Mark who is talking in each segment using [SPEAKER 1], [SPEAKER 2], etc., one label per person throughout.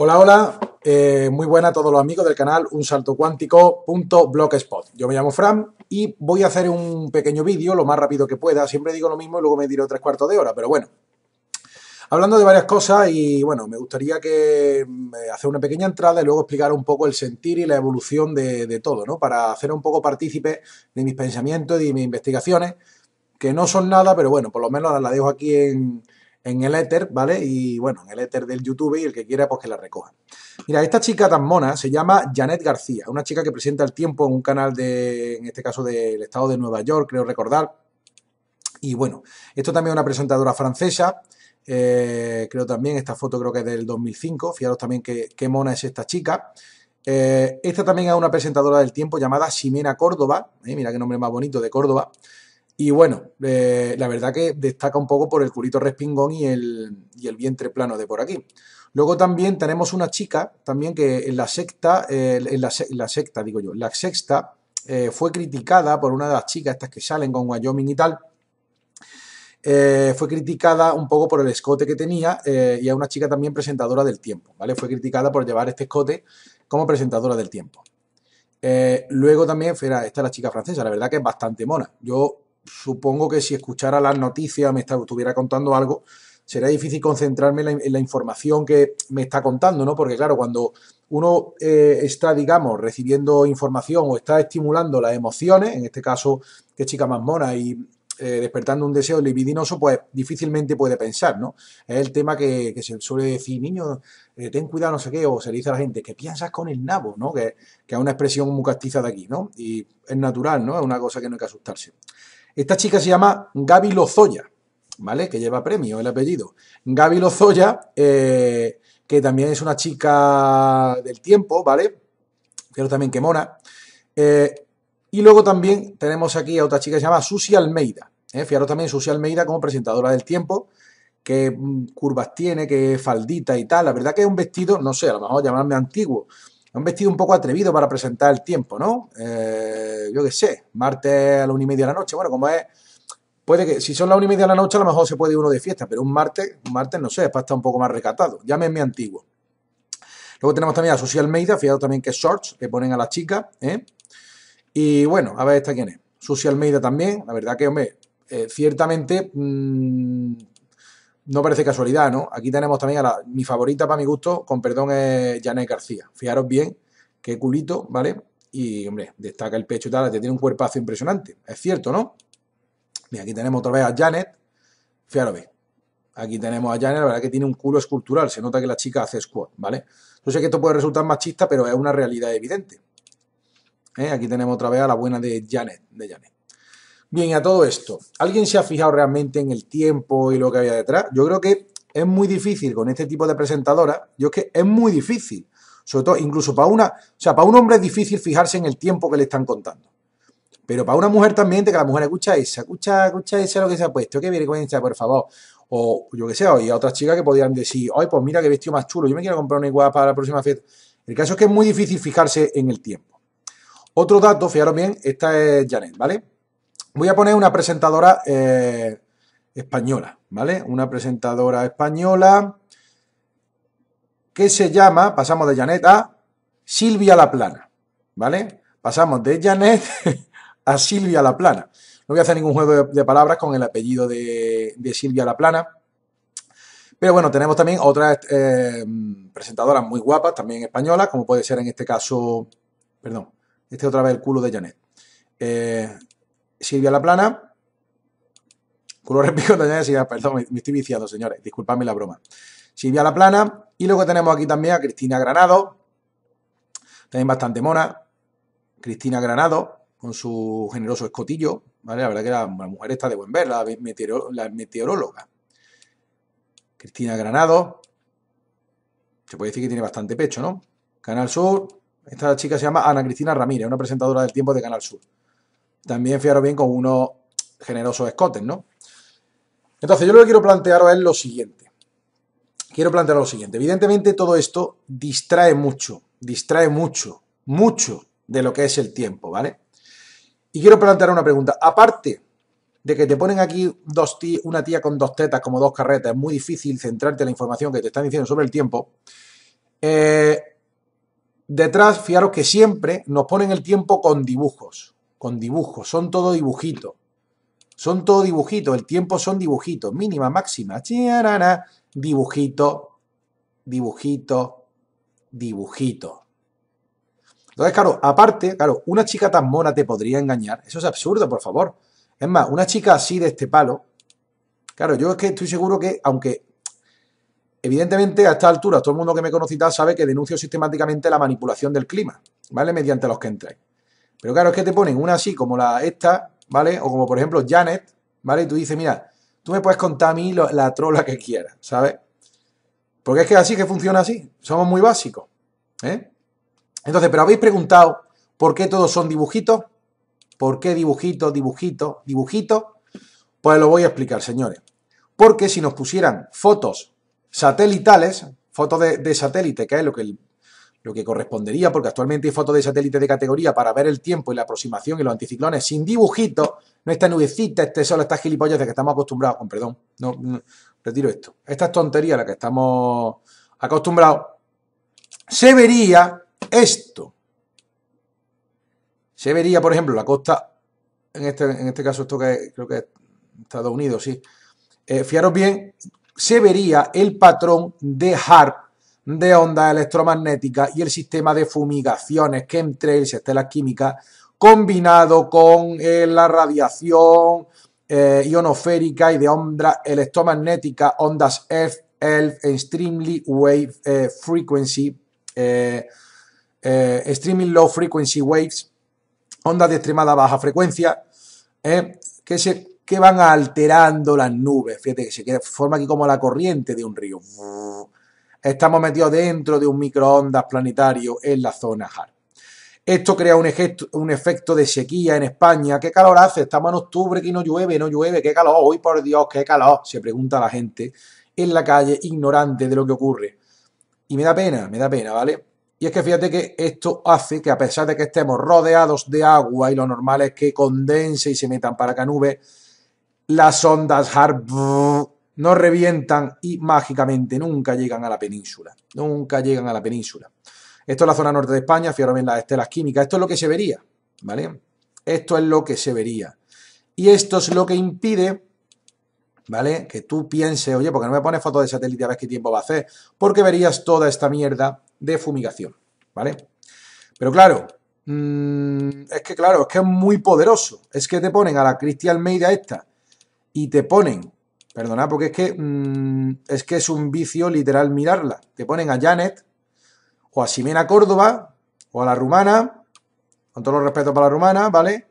[SPEAKER 1] Hola, hola, eh, muy buena a todos los amigos del canal unsaltocuántico.blogspot. Yo me llamo Fran y voy a hacer un pequeño vídeo lo más rápido que pueda. Siempre digo lo mismo y luego me diré tres cuartos de hora, pero bueno. Hablando de varias cosas y bueno, me gustaría que mm, eh, hacer una pequeña entrada y luego explicar un poco el sentir y la evolución de, de todo, ¿no? Para hacer un poco partícipe de mis pensamientos y de mis investigaciones, que no son nada, pero bueno, por lo menos las dejo aquí en, en el éter, ¿vale? Y bueno, en el éter del YouTube y el que quiera, pues que la recoja. Mira, esta chica tan mona se llama Janet García, una chica que presenta el tiempo en un canal de, en este caso, del estado de Nueva York, creo recordar. Y bueno, esto también es una presentadora francesa. Eh, creo también, esta foto creo que es del 2005. Fijaros también qué, mona es esta chica. Eh, esta también es una presentadora del tiempo llamada Ximena Córdoba. Eh, mira qué nombre más bonito de Córdoba. Y bueno, eh, la verdad que destaca un poco por el curito respingón y el, vientre plano de por aquí. Luego también tenemos una chica, también que en la sexta, eh, en, la, sexta, digo yo, la sexta eh, fue criticada por una de las chicas, estas que salen con Wyoming y tal, fue criticada un poco por el escote que tenía y a una chica también presentadora del tiempo, ¿vale? Fue criticada por llevar este escote como presentadora del tiempo. luego también, esta es la chica francesa, la verdad que es bastante mona. Yo supongo que si escuchara las noticias, me estuviera contando algo, será difícil concentrarme en la, información que me está contando, ¿no? Porque claro, cuando uno eh, está, digamos, recibiendo información o está estimulando las emociones, en este caso, que chica más mona y eh, despertando un deseo libidinoso, pues difícilmente puede pensar, ¿no? Es el tema que, se suele decir, niño, eh, ten cuidado, no sé qué, o se le dice a la gente, que piensas con el nabo, ¿no? Que, que es una expresión muy castiza de aquí, ¿no? Y es natural, ¿no? Es una cosa que no hay que asustarse. Esta chica se llama Gaby Lozoya, ¿vale? Que lleva premio el apellido. Gaby Lozoya, eh, que también es una chica del tiempo, ¿vale? Pero también que mona. Eh, y luego también tenemos aquí a otra chica que se llama Susi Almeida. ¿eh? Fijaros también Susi Almeida como presentadora del tiempo. Qué mm, curvas tiene, qué faldita y tal. La verdad que es un vestido, no sé, a lo mejor llamarme antiguo un vestido un poco atrevido para presentar el tiempo, ¿no? Eh, yo qué sé, martes a la una y media de la noche. Bueno, como es. Puede que, si son las una y media de la noche, a lo mejor se puede ir uno de fiesta, pero un martes, un martes no sé, es para estar un poco más recatado. Llámenme antiguo. Luego tenemos también a Social Media, fijado también que es shorts que ponen a las chicas, ¿eh? Y bueno, a ver esta quién es. Social Media también, la verdad que, hombre, eh, ciertamente mm, no parece casualidad, ¿no? Aquí tenemos también a la, mi favorita para mi gusto, con perdón, es Janet García. Fijaros bien, qué culito, ¿vale? Y, hombre, destaca el pecho y tal, tiene un cuerpazo impresionante. Es cierto, ¿no? Y aquí tenemos otra vez a Janet. Fijaros bien. Aquí tenemos a Janet, la verdad que tiene un culo escultural. Se nota que la chica hace squat, ¿vale? Yo sé que esto puede resultar machista, pero es una realidad evidente. ¿Eh? Aquí tenemos otra vez a la buena de Janet, de Janet. Bien, a todo esto, ¿alguien se ha fijado realmente en el tiempo y lo que había detrás? Yo creo que es muy difícil con este tipo de presentadora. Yo es que es muy difícil. Sobre todo, incluso para una. O sea, para un hombre es difícil fijarse en el tiempo que le están contando. Pero para una mujer también, que la mujer escucha esa, escucha, escucha esa lo que se ha puesto, que viene con por favor. O yo que sé, y a otras chicas que podrían decir, ay, pues mira qué vestido más chulo, yo me quiero comprar una igual para la próxima fiesta. El caso es que es muy difícil fijarse en el tiempo. Otro dato, fijaros bien, esta es Janet, ¿vale? Voy a poner una presentadora eh, española, ¿vale? Una presentadora española que se llama, pasamos de Janet a Silvia La Plana, ¿vale? Pasamos de Janet a Silvia La Plana. No voy a hacer ningún juego de, palabras con el apellido de, Silvia La Plana. Pero bueno, tenemos también otras eh, presentadoras muy guapas, también españolas, como puede ser en este caso, perdón, este otra vez el culo de Janet. Eh, Silvia Laplana. Culo Repico también perdón, me, estoy viciando, señores, disculpadme la broma. Silvia Laplana. Y luego tenemos aquí también a Cristina Granado, también bastante mona. Cristina Granado, con su generoso escotillo, ¿vale? La verdad que la, mujer está de buen ver, la meteoróloga. Cristina Granado, se puede decir que tiene bastante pecho, ¿no? Canal Sur, esta chica se llama Ana Cristina Ramírez, una presentadora del tiempo de Canal Sur. También fiaros bien con unos generosos escotes, ¿no? Entonces, yo lo que quiero plantearos es lo siguiente. Quiero plantear lo siguiente. Evidentemente, todo esto distrae mucho, distrae mucho, mucho de lo que es el tiempo, ¿vale? Y quiero plantear una pregunta. Aparte de que te ponen aquí dos una tía con dos tetas, como dos carretas, es muy difícil centrarte en la información que te están diciendo sobre el tiempo. Eh, detrás, fijaros que siempre nos ponen el tiempo con dibujos con dibujos, son todo dibujitos. Son todo dibujitos. el tiempo son dibujitos, mínima, máxima, Dibujitos. dibujito, dibujito, dibujito. Entonces, claro, aparte, claro, una chica tan mona te podría engañar. Eso es absurdo, por favor. Es más, una chica así de este palo, claro, yo es que estoy seguro que, aunque Evidentemente, a esta altura, todo el mundo que me conoce y tal sabe que denuncio sistemáticamente la manipulación del clima, ¿vale? Mediante los que entréis. Pero claro, es que te ponen una así como la esta, ¿vale? O como por ejemplo Janet, ¿vale? Y tú dices, mira, tú me puedes contar a mí la trola que quieras, ¿sabes? Porque es que así que funciona así. Somos muy básicos. ¿eh? Entonces, pero habéis preguntado por qué todos son dibujitos. ¿Por qué dibujitos, dibujitos, dibujitos? Pues lo voy a explicar, señores. Porque si nos pusieran fotos satelitales, fotos de, satélite, que es lo que lo que correspondería, porque actualmente hay fotos de satélite de categoría para ver el tiempo y la aproximación y los anticiclones sin dibujitos, no esta nubecita, este sol, estas gilipollas de que estamos acostumbrados, con perdón, no, retiro esto, esta es tontería a la que estamos acostumbrados, se vería esto. Se vería, por ejemplo, la costa, en este, en este caso esto que creo que es Estados Unidos, sí. Eh, fiaros bien, se vería el patrón de Harp de ondas electromagnéticas y el sistema de fumigaciones, chemtrails, estelas química, combinado con eh, la radiación eh, ionosférica y de ondas electromagnéticas, ondas F, ELF, Extremely Wave eh, Frequency, Extremely Low Frequency Waves, ondas de extremada baja frecuencia, que se que van alterando las nubes, fíjate que se forma aquí como la corriente de un río. Estamos metidos dentro de un microondas planetario en la zona HARP. Esto crea un, efecto de sequía en España. ¿Qué calor hace? Estamos en octubre, que no llueve, no llueve, qué calor, hoy por Dios, qué calor, se pregunta la gente en la calle, ignorante de lo que ocurre. Y me da pena, me da pena, ¿vale? Y es que fíjate que esto hace que a pesar de que estemos rodeados de agua y lo normal es que condense y se metan para Canube, las ondas HARP no revientan y mágicamente nunca llegan a la península. Nunca llegan a la península. Esto es la zona norte de España, fijaros bien las estelas químicas. Esto es lo que se vería, ¿vale? Esto es lo que se vería. Y esto es lo que impide, ¿vale? Que tú pienses, oye, porque no me pones fotos de satélite a ver qué tiempo va a hacer? Porque verías toda esta mierda de fumigación, ¿vale? Pero claro, mm, es que claro, es que es muy poderoso. Es que te ponen a la Cristian Media esta y te ponen Perdona, porque es que, mm, es que es un vicio literal mirarla. Te ponen a Janet o a Ximena Córdoba o a la rumana, con todo los respeto para la rumana, ¿vale?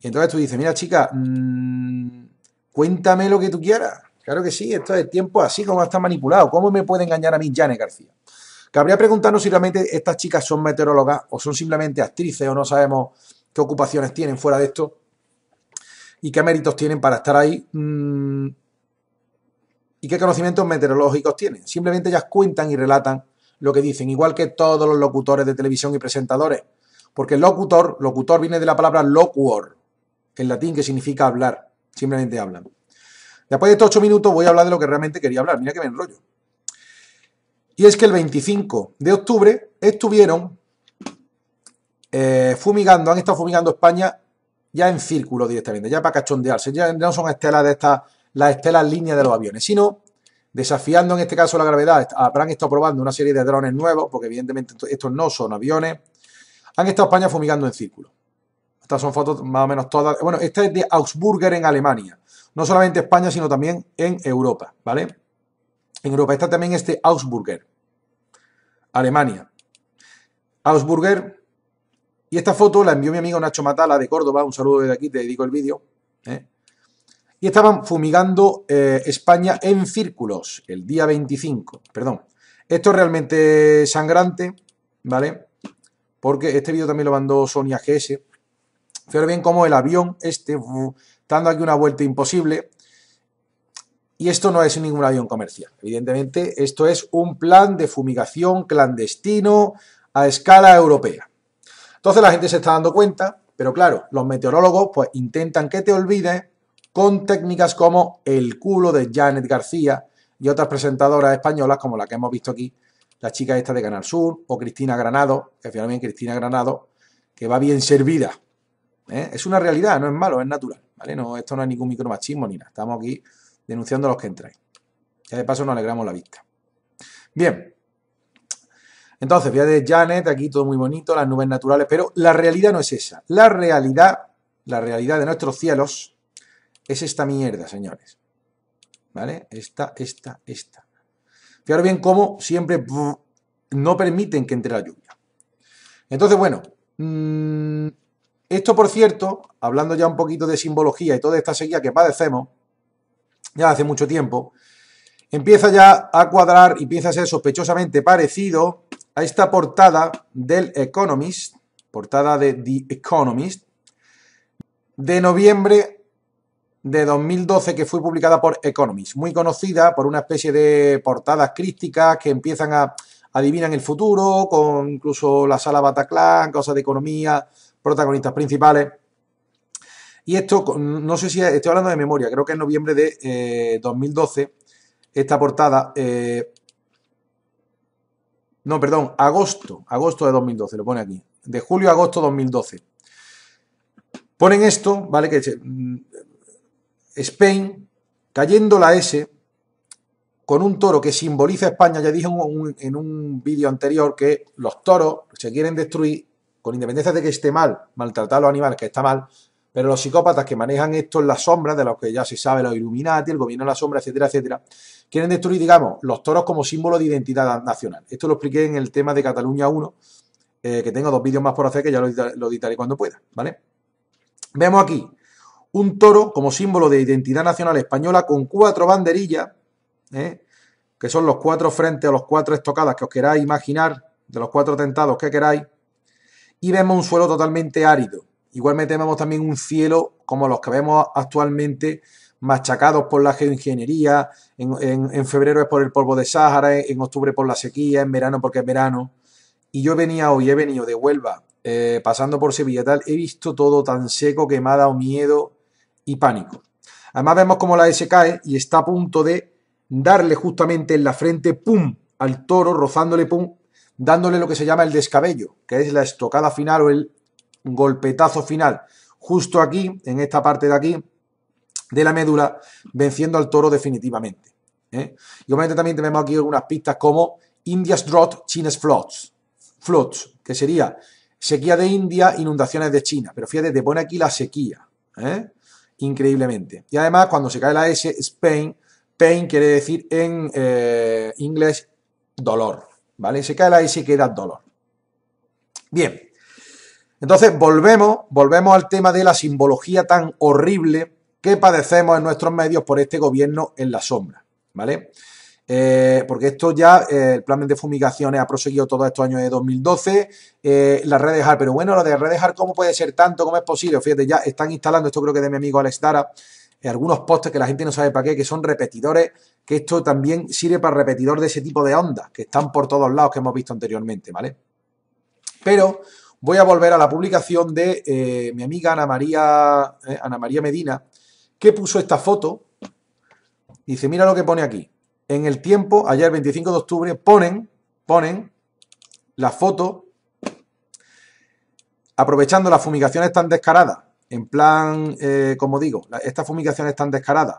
[SPEAKER 1] Y entonces tú dices, mira chica, mm, cuéntame lo que tú quieras. Claro que sí, esto es tiempo así como está manipulado. ¿Cómo me puede engañar a mí Janet García? Cabría preguntarnos si realmente estas chicas son meteorólogas o son simplemente actrices o no sabemos qué ocupaciones tienen fuera de esto y qué méritos tienen para estar ahí mm, y qué conocimientos meteorológicos tienen. Simplemente ellas cuentan y relatan lo que dicen, igual que todos los locutores de televisión y presentadores. Porque locutor, locutor viene de la palabra locuor, en latín que significa hablar. Simplemente hablan. Después de estos ocho minutos voy a hablar de lo que realmente quería hablar. Mira que me enrollo. Y es que el 25 de octubre estuvieron eh, fumigando, han estado fumigando España ya en círculo directamente, ya para cachondearse. Ya no son estelas de estas las estelas líneas de los aviones, sino desafiando en este caso la gravedad. Habrán estado probando una serie de drones nuevos, porque evidentemente estos no son aviones. Han estado España fumigando en círculo. Estas son fotos más o menos todas. Bueno, esta es de Augsburger en Alemania. No solamente España, sino también en Europa, ¿vale? En Europa está también este Augsburger. Alemania. Augsburger. Y esta foto la envió mi amigo Nacho Matala de Córdoba. Un saludo desde aquí, te dedico el vídeo. ¿eh? y estaban fumigando eh, España en círculos el día 25, perdón. Esto es realmente sangrante, ¿vale? Porque este vídeo también lo mandó Sonia GS. Pero bien cómo el avión este, dando aquí una vuelta imposible, y esto no es ningún avión comercial. Evidentemente, esto es un plan de fumigación clandestino a escala europea. Entonces la gente se está dando cuenta, pero claro, los meteorólogos pues intentan que te olvides con técnicas como el culo de Janet García y otras presentadoras españolas como la que hemos visto aquí, la chica esta de Canal Sur o Cristina Granado, que finalmente Cristina Granado, que va bien servida. ¿eh? Es una realidad, no es malo, es natural. ¿vale? No, esto no es ningún micromachismo ni nada. Estamos aquí denunciando a los que entran, Ya de paso nos alegramos la vista. Bien. Entonces, de Janet, aquí todo muy bonito, las nubes naturales, pero la realidad no es esa. La realidad, la realidad de nuestros cielos es esta mierda, señores. ¿Vale? Esta, esta, esta. Fijaros bien cómo siempre no permiten que entre la lluvia. Entonces, bueno, mm, esto por cierto, hablando ya un poquito de simbología y toda esta sequía que padecemos, ya hace mucho tiempo, empieza ya a cuadrar y empieza a ser sospechosamente parecido a esta portada del Economist, portada de The Economist, de noviembre de 2012 que fue publicada por Economist, muy conocida por una especie de portadas críticas que empiezan a adivinan el futuro, con incluso la sala Bataclan, cosas de economía, protagonistas principales. Y esto, no sé si estoy hablando de memoria, creo que en noviembre de 2012, eh, esta portada... Eh, no, perdón, agosto, agosto de 2012, lo pone aquí. De julio a agosto de 2012. Ponen esto, ¿vale? Que Spain, cayendo la S, con un toro que simboliza España. Ya dije en un vídeo anterior que los toros se quieren destruir, con independencia de que esté mal, maltratar a los animales, que está mal, pero los psicópatas que manejan esto en la sombra, de los que ya se sabe, los Illuminati, el gobierno en la sombra, etcétera, etcétera, quieren destruir, digamos, los toros como símbolo de identidad nacional. Esto lo expliqué en el tema de Cataluña 1, eh, que tengo dos vídeos más por hacer que ya lo, lo editaré cuando pueda, ¿vale? Vemos aquí un toro como símbolo de identidad nacional española con cuatro banderillas, ¿eh? que son los cuatro frentes o los cuatro estocadas que os queráis imaginar, de los cuatro tentados que queráis, y vemos un suelo totalmente árido. Igualmente vemos también un cielo como los que vemos actualmente machacados por la geoingeniería, en, febrero es por el polvo de Sáhara, en octubre por la sequía, en verano porque es verano. Y yo venía hoy, he venido de Huelva, eh, pasando por Sevilla tal, he visto todo tan seco que me ha dado miedo y pánico. Además vemos cómo la S cae y está a punto de darle justamente en la frente, ¡pum!, al toro, rozándole, ¡pum!, dándole lo que se llama el descabello, que es la estocada final o el golpetazo final. Justo aquí, en esta parte de aquí, de la médula, venciendo al toro definitivamente. ¿eh? Y obviamente también tenemos aquí algunas pistas como India's Drought, China's Floods, floods que sería sequía de India, inundaciones de China. Pero fíjate, te pone aquí la sequía. ¿eh? increíblemente. Y además, cuando se cae la S, Spain, pain quiere decir en eh, inglés dolor, ¿vale? Se cae la S y queda dolor. Bien, entonces volvemos, volvemos al tema de la simbología tan horrible que padecemos en nuestros medios por este gobierno en la sombra, ¿vale? Eh, porque esto ya, eh, el plan de fumigaciones ha proseguido todos estos años de 2012. Eh, la red de pero bueno, lo de red de ¿cómo puede ser tanto? ¿Cómo es posible? Fíjate, ya están instalando, esto creo que de mi amigo Alex Dara, eh, algunos postes que la gente no sabe para qué, que son repetidores, que esto también sirve para repetidor de ese tipo de ondas, que están por todos lados que hemos visto anteriormente, ¿vale? Pero voy a volver a la publicación de mi amiga Ana María, Ana María Medina, que puso esta foto. Dice, mira lo que pone aquí en el tiempo, ayer 25 de octubre, ponen, ponen la foto aprovechando las fumigaciones tan descaradas, en plan, eh, como digo, estas fumigaciones tan descaradas,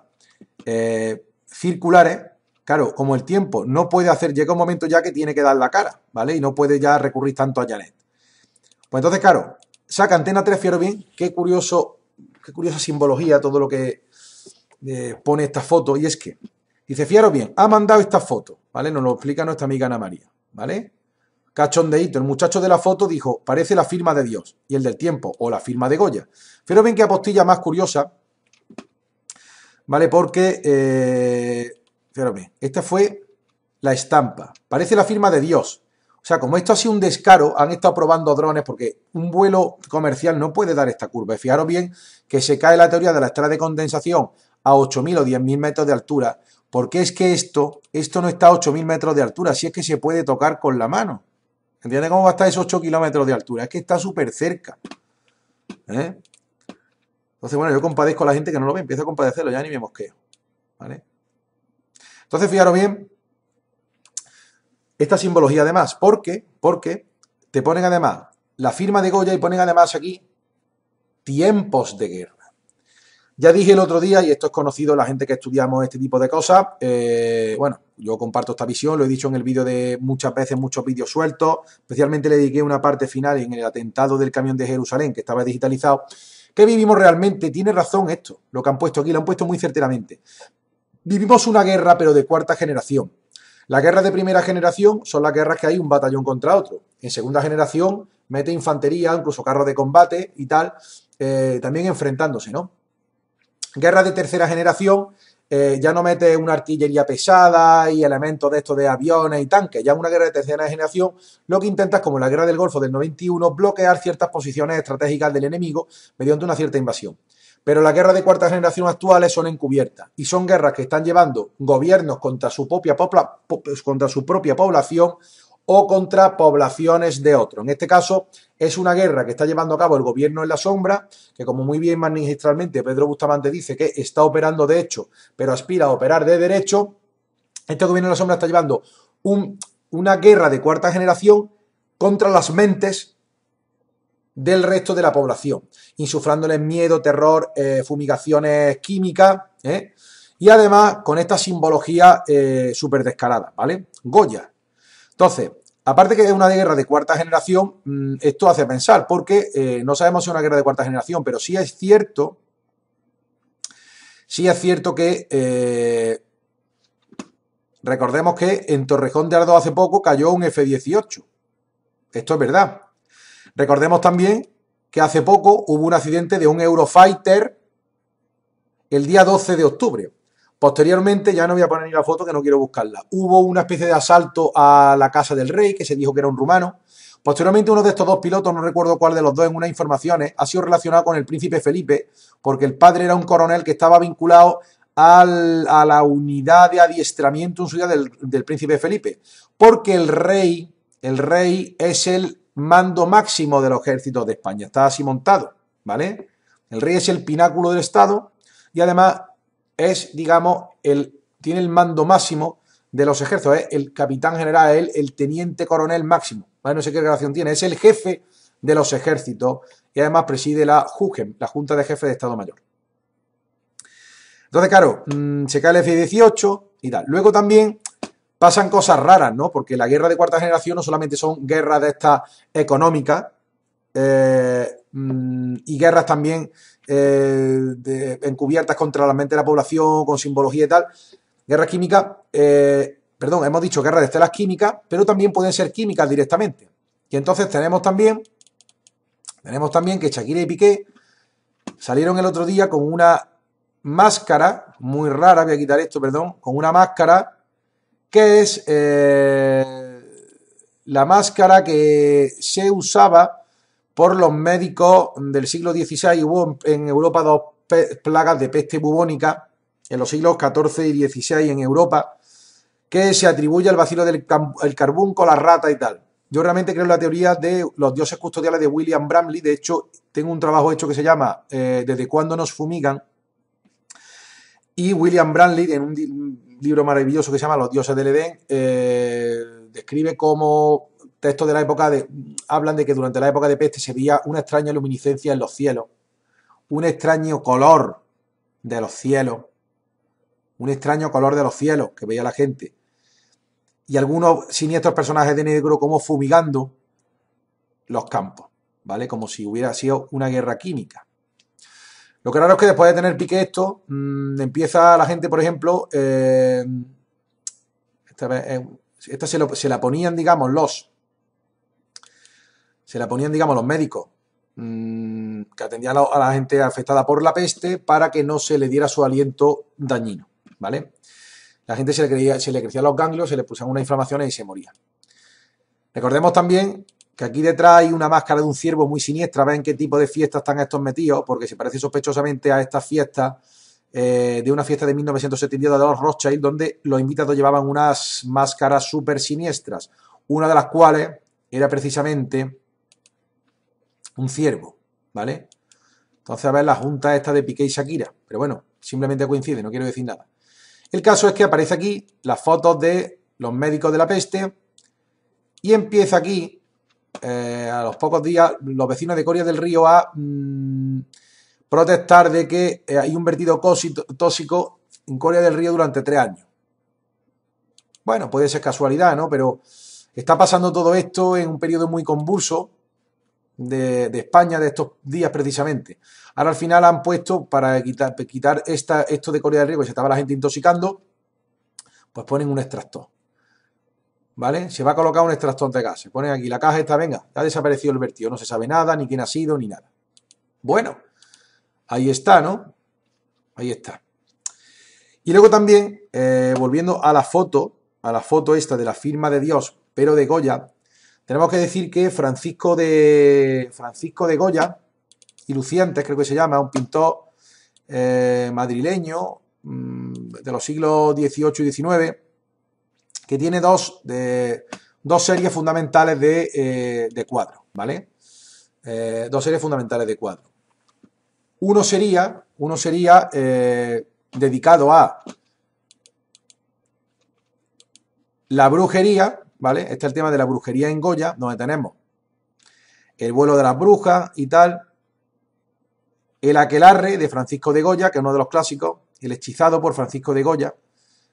[SPEAKER 1] eh, circulares, claro, como el tiempo no puede hacer, llega un momento ya que tiene que dar la cara, ¿vale? Y no puede ya recurrir tanto a Janet. Pues entonces, claro, saca Antena 3 Fiero Bien, qué curioso, qué curiosa simbología todo lo que eh, pone esta foto, y es que Dice, fiaros bien, ha mandado esta foto, ¿vale? Nos lo explica nuestra amiga Ana María, ¿vale? Cachondeíto, el muchacho de la foto dijo, parece la firma de Dios, y el del tiempo, o la firma de Goya. pero bien qué apostilla más curiosa, ¿vale? Porque, eh, bien, esta fue la estampa, parece la firma de Dios. O sea, como esto ha sido un descaro, han estado probando drones porque un vuelo comercial no puede dar esta curva. Y bien que se cae la teoría de la estrella de condensación a 8.000 o 10.000 metros de altura porque es que esto, esto no está a 8.000 metros de altura, si es que se puede tocar con la mano. ¿Entiendes cómo va a estar esos 8 kilómetros de altura? Es que está súper cerca. ¿eh? Entonces, bueno, yo compadezco a la gente que no lo ve, empiezo a compadecerlo, ya ni me mosqueo. Entonces, fijaros bien esta simbología además, ¿por qué? porque te ponen además la firma de Goya y ponen además aquí tiempos de guerra. Ya dije el otro día, y esto es conocido la gente que estudiamos este tipo de cosas, eh, bueno, yo comparto esta visión, lo he dicho en el vídeo de muchas veces, muchos vídeos sueltos, especialmente le dediqué una parte final en el atentado del camión de Jerusalén, que estaba digitalizado, ¿Qué vivimos realmente, tiene razón esto, lo que han puesto aquí, lo han puesto muy certeramente. Vivimos una guerra, pero de cuarta generación. Las guerras de primera generación son las guerras que hay un batallón contra otro. En segunda generación mete infantería, incluso carros de combate y tal, eh, también enfrentándose, ¿no? guerra de tercera generación eh, ya no mete una artillería pesada y elementos de estos de aviones y tanques, ya es una guerra de tercera generación lo que intentas, como la guerra del Golfo del 91, bloquear ciertas posiciones estratégicas del enemigo mediante una cierta invasión. Pero las guerras de cuarta generación actuales son encubiertas y son guerras que están llevando gobiernos contra su propia, contra su propia población o contra poblaciones de otro. En este caso, es una guerra que está llevando a cabo el gobierno en la sombra, que como muy bien magistralmente Pedro Bustamante dice que está operando de hecho, pero aspira a operar de derecho, este gobierno en la sombra está llevando una guerra de cuarta generación contra las mentes del resto de la población, insufrándoles miedo, terror, eh, fumigaciones químicas, ¿eh? y además con esta simbología eh, súper descarada, ¿vale? Goya, entonces, aparte que es una guerra de cuarta generación, mm, esto hace pensar, porque eh, no sabemos si es una guerra de cuarta generación, pero sí es cierto, sí es cierto que eh, recordemos que en Torrejón de Ardo hace poco cayó un F-18. Esto es verdad. Recordemos también que hace poco hubo un accidente de un Eurofighter el día 12 de octubre. Posteriormente, ya no voy a poner ni la foto que no quiero buscarla. Hubo una especie de asalto a la casa del rey, que se dijo que era un rumano. Posteriormente, uno de estos dos pilotos, no recuerdo cuál de los dos en unas informaciones, ha sido relacionado con el príncipe Felipe, porque el padre era un coronel que estaba vinculado a la unidad de adiestramiento en su del, del príncipe Felipe. Porque el rey, el rey es el mando máximo de los ejércitos de España. Está así montado, ¿vale? El rey es el pináculo del Estado y además es, digamos, el, tiene el mando máximo de los ejércitos, es el capitán general, el, teniente coronel máximo, no sé qué relación tiene, es el jefe de los ejércitos y además preside la JUGEM, la Junta de Jefes de Estado Mayor. Entonces, claro, mm, se cae el F-18 y tal. Luego también pasan cosas raras, ¿no? Porque la guerra de cuarta generación no solamente son guerras de esta económica eh, mm, y guerras también eh, encubiertas contra la mente de la población, con simbología y tal. guerra química eh, perdón, hemos dicho guerra de estelas químicas, pero también pueden ser químicas directamente. Y entonces tenemos también, tenemos también que Shakira y Piqué salieron el otro día con una máscara, muy rara, voy a quitar esto, perdón, con una máscara que es eh, la máscara que se usaba por los médicos del siglo XVI. Hubo en Europa dos plagas de peste bubónica en los siglos XIV y XVI en Europa, que se atribuye al vacío del carbunco, la rata y tal. Yo realmente creo en la teoría de los dioses custodiales de William Bramley. De hecho, tengo un trabajo hecho que se llama eh, Desde cuándo nos fumigan. Y William Bramley, en un libro maravilloso que se llama Los dioses del Edén, eh, describe cómo textos de la época de, hablan de que durante la época de peste se veía una extraña luminiscencia en los cielos, un extraño color de los cielos, un extraño color de los cielos que veía la gente, y algunos siniestros personajes de negro como fumigando los campos, ¿vale? Como si hubiera sido una guerra química. Lo que raro es que después de tener pique esto, mm, empieza la gente, por ejemplo, eh, esta, vez, eh, se, se la ponían, digamos, los se la ponían, digamos, los médicos mm, que atendían a la gente afectada por la peste para que no se le diera su aliento dañino, ¿vale? La gente se le, creía, se le crecían los ganglios, se le pusieron unas inflamaciones y se moría. Recordemos también que aquí detrás hay una máscara de un ciervo muy siniestra. Ven qué tipo de fiestas están estos metidos, porque se parece sospechosamente a esta fiesta eh, de una fiesta de 1972 de los Rothschild, donde los invitados llevaban unas máscaras súper siniestras, una de las cuales era precisamente un ciervo, ¿vale? Entonces, a ver, la junta esta de Piqué y Shakira, pero bueno, simplemente coincide, no quiero decir nada. El caso es que aparece aquí las fotos de los médicos de la peste y empieza aquí, eh, a los pocos días, los vecinos de Coria del Río a mm, protestar de que eh, hay un vertido tóxico en Coria del Río durante tres años. Bueno, puede ser casualidad, ¿no? Pero está pasando todo esto en un periodo muy convulso de, España de estos días precisamente. Ahora al final han puesto para quitar, quitar esta, esto de Corea del Río, que se estaba la gente intoxicando, pues ponen un extractor. ¿Vale? Se va a colocar un extractor de gas. Se ponen aquí la caja esta, venga, ya ha desaparecido el vertido, no se sabe nada, ni quién ha sido, ni nada. Bueno, ahí está, ¿no? Ahí está. Y luego también, eh, volviendo a la foto, a la foto esta de la firma de Dios, pero de Goya, tenemos que decir que Francisco de, Francisco de Goya y Lucientes, creo que se llama, un pintor eh, madrileño mm, de los siglos XVIII y XIX, que tiene dos, dos series fundamentales de, eh, cuadros, ¿vale? Eh, dos series fundamentales de cuadros. Uno sería, uno sería dedicado a la brujería, ¿vale? Este es el tema de la brujería en Goya, donde tenemos el vuelo de las brujas y tal, el aquelarre de Francisco de Goya, que es uno de los clásicos, el hechizado por Francisco de Goya.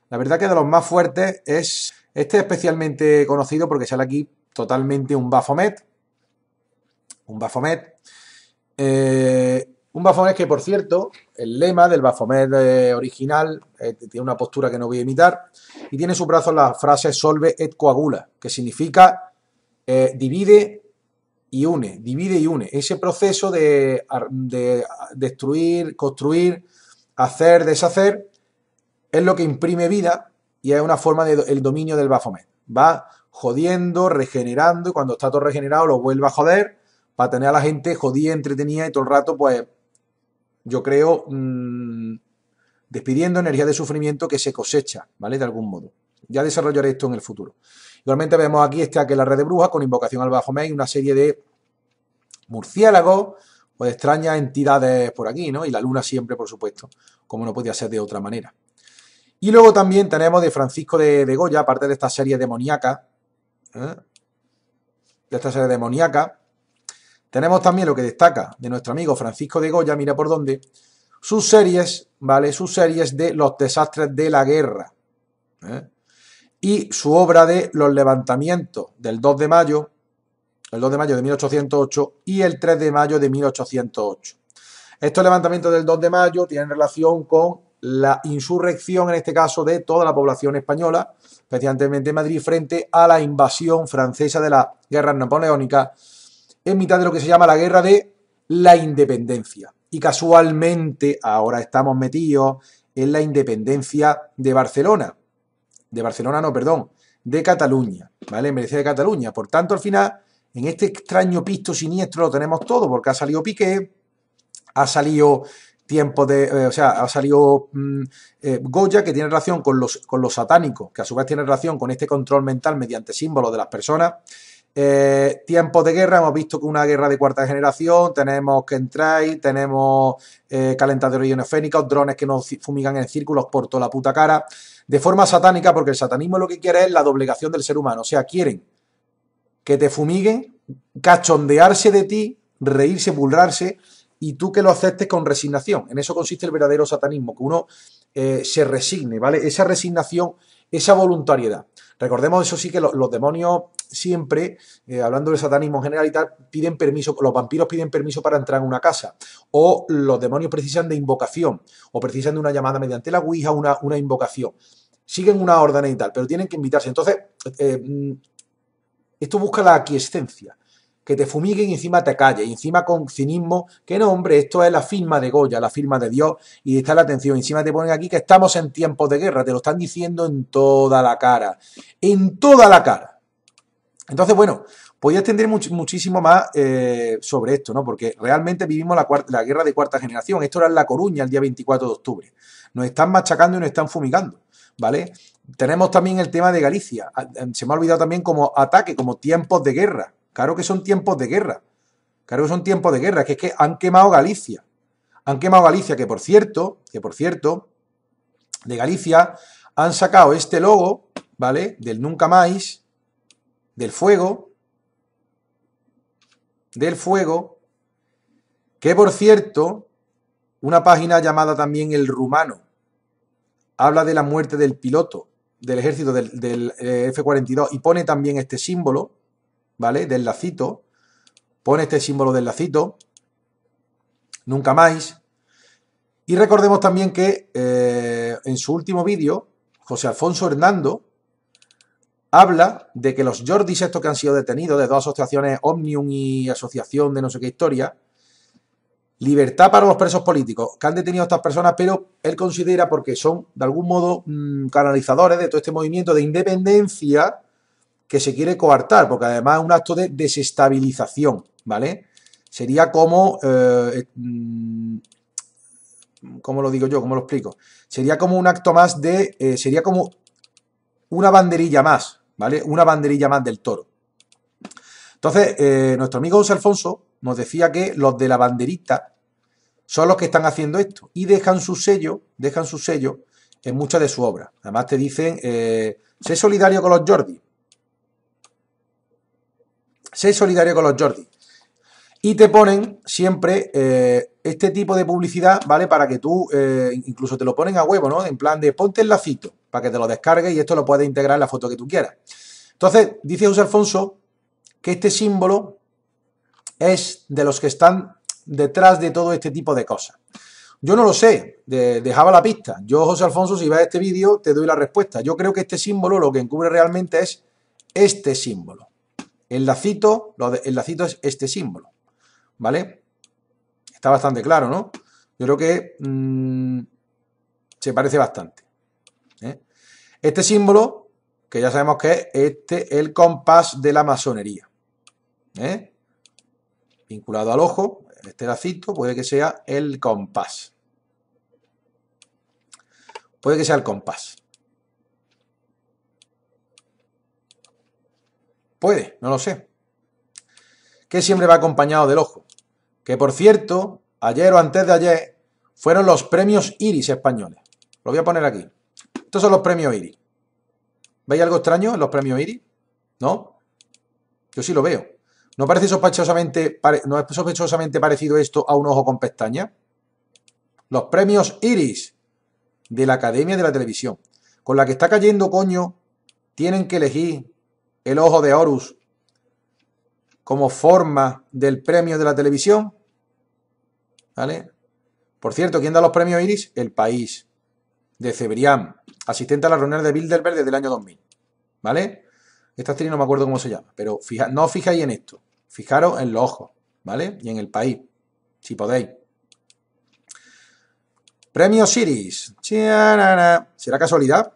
[SPEAKER 1] La verdad que de los más fuertes es este especialmente conocido porque sale aquí totalmente un bafomet. un Bafomet. Eh, un es que, por cierto, el lema del Baphomet eh, original eh, tiene una postura que no voy a imitar y tiene en su brazo la frase solve et coagula, que significa eh, divide y une, divide y une. Ese proceso de, destruir, construir, hacer, deshacer, es lo que imprime vida y es una forma del dominio del Baphomet. Va jodiendo, regenerando y cuando está todo regenerado lo vuelve a joder para tener a la gente jodida, entretenida y todo el rato pues yo creo, mm, despidiendo energía de sufrimiento que se cosecha, ¿vale? De algún modo. Ya desarrollaré esto en el futuro. Igualmente vemos aquí este que la red de brujas con invocación al bajo y una serie de murciélagos o de extrañas entidades por aquí, ¿no? Y la luna siempre, por supuesto, como no podía ser de otra manera. Y luego también tenemos de Francisco de, Goya, aparte de esta serie demoníaca, ¿eh? de esta serie demoníaca, tenemos también lo que destaca de nuestro amigo Francisco de Goya, mira por dónde, sus series, ¿vale? Sus series de los desastres de la guerra. ¿eh? Y su obra de los levantamientos del 2 de mayo, el 2 de mayo de 1808 y el 3 de mayo de 1808. Estos levantamientos del 2 de mayo tienen relación con la insurrección, en este caso, de toda la población española, especialmente en Madrid, frente a la invasión francesa de la guerra napoleónica en mitad de lo que se llama la guerra de la independencia. Y casualmente ahora estamos metidos en la independencia de Barcelona. De Barcelona, no, perdón, de Cataluña, ¿vale? En de Cataluña. Por tanto, al final, en este extraño pisto siniestro lo tenemos todo, porque ha salido Piqué, ha salido tiempo de. Eh, o sea, ha salido mm, eh, Goya, que tiene relación con los, con los satánicos, que a su vez tiene relación con este control mental mediante símbolos de las personas eh, tiempos de guerra, hemos visto que una guerra de cuarta generación, tenemos que entrar tenemos eh, calentadores ionofénicos, drones que nos fumigan en círculos por toda la puta cara, de forma satánica, porque el satanismo lo que quiere es la doblegación del ser humano, o sea, quieren que te fumiguen, cachondearse de ti, reírse, burlarse, y tú que lo aceptes con resignación. En eso consiste el verdadero satanismo, que uno eh, se resigne, ¿vale? Esa resignación, esa voluntariedad. Recordemos, eso sí, que los, demonios siempre, eh, hablando del satanismo en general y tal, piden permiso, los vampiros piden permiso para entrar en una casa. O los demonios precisan de invocación, o precisan de una llamada mediante la Ouija, una, invocación. Siguen una orden y tal, pero tienen que invitarse. Entonces, eh, mm, esto busca la aquiescencia que te fumiguen y encima te calles, encima con cinismo, que no, hombre, esto es la firma de Goya, la firma de Dios, y está la atención, encima te ponen aquí que estamos en tiempos de guerra, te lo están diciendo en toda la cara, en toda la cara. Entonces, bueno, a extender muchísimo más eh, sobre esto, ¿no? Porque realmente vivimos la, la guerra de cuarta generación, esto era en La Coruña el día 24 de octubre, nos están machacando y nos están fumigando, ¿vale? Tenemos también el tema de Galicia, ah, em, se me ha olvidado también como ataque, como tiempos de guerra, Claro que son tiempos de guerra. Claro que son tiempos de guerra, que es que han quemado Galicia. Han quemado Galicia, que por cierto, que por cierto, de Galicia han sacado este logo, ¿vale? Del nunca más, del fuego, del fuego, que por cierto, una página llamada también El Rumano habla de la muerte del piloto del ejército del eh, F-42 y pone también este símbolo, ¿vale? Del lacito, pone este símbolo del lacito, nunca más. Y recordemos también que eh, en su último vídeo, José Alfonso Hernando habla de que los Jordis estos que han sido detenidos de dos asociaciones, Omnium y Asociación de no sé qué historia, libertad para los presos políticos que han detenido a estas personas, pero él considera porque son de algún modo mm, canalizadores de todo este movimiento de independencia, que se quiere coartar, porque además es un acto de desestabilización, ¿vale? Sería como... Eh, eh, mm, ¿Cómo lo digo yo? ¿Cómo lo explico? Sería como un acto más de... Eh, sería como una banderilla más, ¿vale? Una banderilla más del toro. Entonces, nuestro amigo José Alfonso nos decía que los de la banderita son los que están haciendo esto y dejan su sello, dejan su sello en muchas de sus obras. Además te dicen, sé solidario con los Jordi, sé solidario con los Jordi. Y te ponen siempre eh, este tipo de publicidad, ¿vale? Para que tú, eh, incluso te lo ponen a huevo, ¿no? En plan de ponte el lacito para que te lo descargues y esto lo puedes integrar en la foto que tú quieras. Entonces, dice José Alfonso que este símbolo es de los que están detrás de todo este tipo de cosas. Yo no lo sé, dejaba la pista. Yo, José Alfonso, si ves este vídeo, te doy la respuesta. Yo creo que este símbolo lo que encubre realmente es este símbolo. El lacito, el lacito es este símbolo, ¿vale? Está bastante claro, ¿no? Yo creo que mm, se parece bastante. ¿eh? Este símbolo, que ya sabemos que es este, el compás de la masonería. ¿eh? Vinculado al ojo, este lacito puede que sea el compás. Puede que sea el compás. Puede, no lo sé. Que siempre va acompañado del ojo. Que por cierto, ayer o antes de ayer fueron los premios Iris españoles. Lo voy a poner aquí. Estos son los premios Iris. ¿Veis algo extraño en los premios Iris? ¿No? Yo sí lo veo. ¿No parece sospechosamente, ¿No es sospechosamente parecido esto a un ojo con pestaña? Los premios Iris de la Academia de la Televisión. Con la que está cayendo, coño, tienen que elegir el ojo de Horus como forma del premio de la televisión. ¿Vale? Por cierto, ¿quién da los premios Iris? El país. De Cebrián, asistente a la reunión de Bilderberg desde el año 2000. ¿Vale? Esta actriz no me acuerdo cómo se llama, pero fija, no os fijáis en esto. Fijaros en los ojos, ¿vale? Y en el país, si podéis. Premio Iris ¿Será casualidad?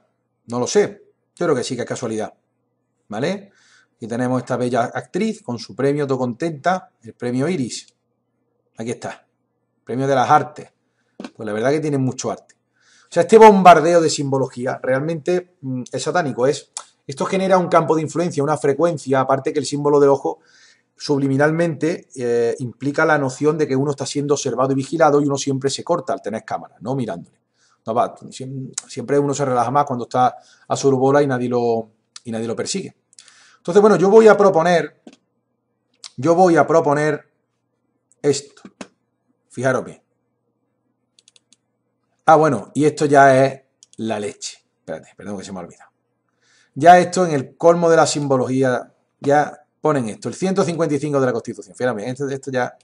[SPEAKER 1] No lo sé. Yo creo que sí que es casualidad. ¿vale? Aquí tenemos esta bella actriz con su premio todo contenta, el premio Iris. Aquí está, premio de las artes. Pues la verdad que tiene mucho arte. O sea, este bombardeo de simbología realmente mm, es satánico. Es, esto genera un campo de influencia, una frecuencia, aparte que el símbolo del ojo subliminalmente eh, implica la noción de que uno está siendo observado y vigilado y uno siempre se corta al tener cámara, no mirándole. No, va, siempre uno se relaja más cuando está a su bola y nadie lo, y nadie lo persigue. Entonces, bueno, yo voy a proponer, yo voy a proponer esto. Fijaros bien. Ah, bueno, y esto ya es la leche. Espérate, perdón que se me ha olvidado. Ya esto en el colmo de la simbología, ya ponen esto, el 155 de la Constitución. Fíjate, esto, esto ya,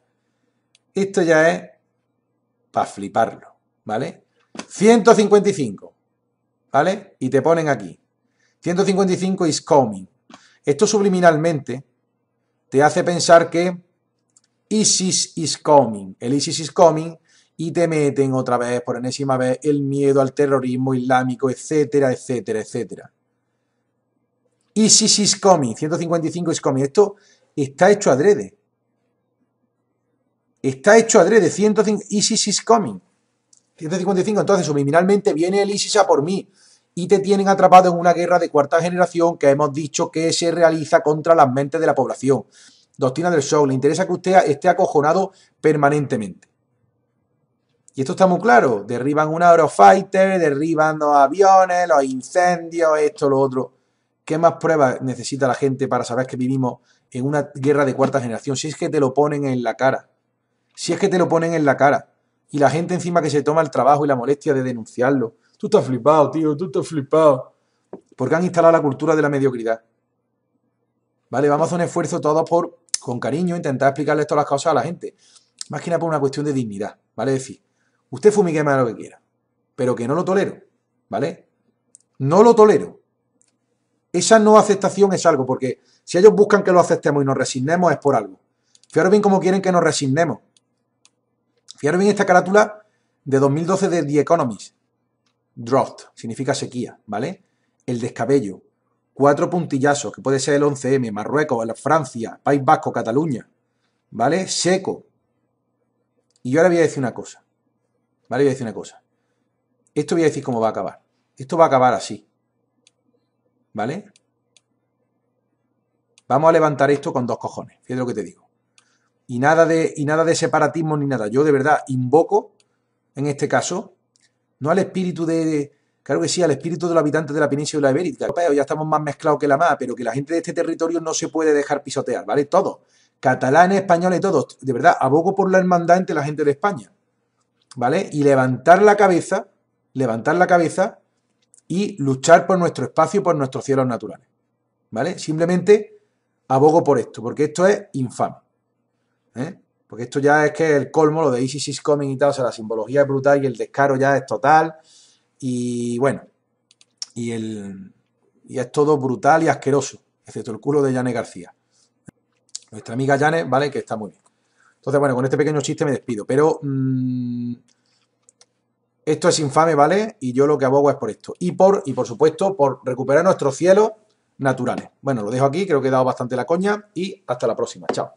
[SPEAKER 1] esto ya es para fliparlo, ¿vale? 155, ¿vale? Y te ponen aquí. 155 is coming. Esto subliminalmente te hace pensar que ISIS is coming. El ISIS is coming y te meten otra vez, por enésima vez, el miedo al terrorismo islámico, etcétera, etcétera, etcétera. ISIS is coming, 155 is coming. Esto está hecho adrede. Está hecho adrede, ISIS is coming. 155, entonces subliminalmente viene el ISIS a por mí y te tienen atrapado en una guerra de cuarta generación que hemos dicho que se realiza contra las mentes de la población. Doctrina del show le interesa que usted esté acojonado permanentemente. Y esto está muy claro, derriban un Aerofighter, derriban los aviones, los incendios, esto, lo otro. ¿Qué más pruebas necesita la gente para saber que vivimos en una guerra de cuarta generación? Si es que te lo ponen en la cara. Si es que te lo ponen en la cara. Y la gente encima que se toma el trabajo y la molestia de denunciarlo Tú estás flipado, tío, tú estás flipado. Porque han instalado la cultura de la mediocridad. ¿Vale? Vamos a hacer un esfuerzo todos por, con cariño, intentar explicarles todas las cosas a la gente. Más que nada por una cuestión de dignidad, ¿vale? Es decir, usted fumigue más lo que quiera, pero que no lo tolero, ¿vale? No lo tolero. Esa no aceptación es algo, porque si ellos buscan que lo aceptemos y nos resignemos es por algo. Fíjate bien cómo quieren que nos resignemos. Fíjate bien esta carátula de 2012 de The Economist drought, significa sequía, ¿vale? El descabello, cuatro puntillazos, que puede ser el 11M, Marruecos, Francia, País Vasco, Cataluña, ¿vale? Seco. Y yo ahora voy a decir una cosa, ¿vale? Voy a decir una cosa. Esto voy a decir cómo va a acabar. Esto va a acabar así, ¿vale? Vamos a levantar esto con dos cojones, fíjate lo que te digo. Y nada de, y nada de separatismo ni nada. Yo de verdad invoco, en este caso, no al espíritu de, claro que sí, al espíritu de los habitantes de la península ibérica, pues, ya estamos más mezclados que la más, pero que la gente de este territorio no se puede dejar pisotear, ¿vale? Todos, catalanes, españoles, todos, de verdad, abogo por la hermandad entre la gente de España, ¿vale? Y levantar la cabeza, levantar la cabeza y luchar por nuestro espacio y por nuestros cielos naturales, ¿vale? Simplemente abogo por esto, porque esto es infame. ¿eh? Porque esto ya es que el colmo, lo de Isis is Coming y tal, o sea, la simbología es brutal y el descaro ya es total. Y bueno, y, el, es todo brutal y asqueroso, excepto el culo de Yane García. Nuestra amiga Yane, ¿vale? Que está muy bien. Entonces, bueno, con este pequeño chiste me despido, pero mm, esto es infame, ¿vale? Y yo lo que abogo es por esto. Y por, y por supuesto, por recuperar nuestros cielos naturales. Bueno, lo dejo aquí, creo que he dado bastante la coña y hasta la próxima. Chao.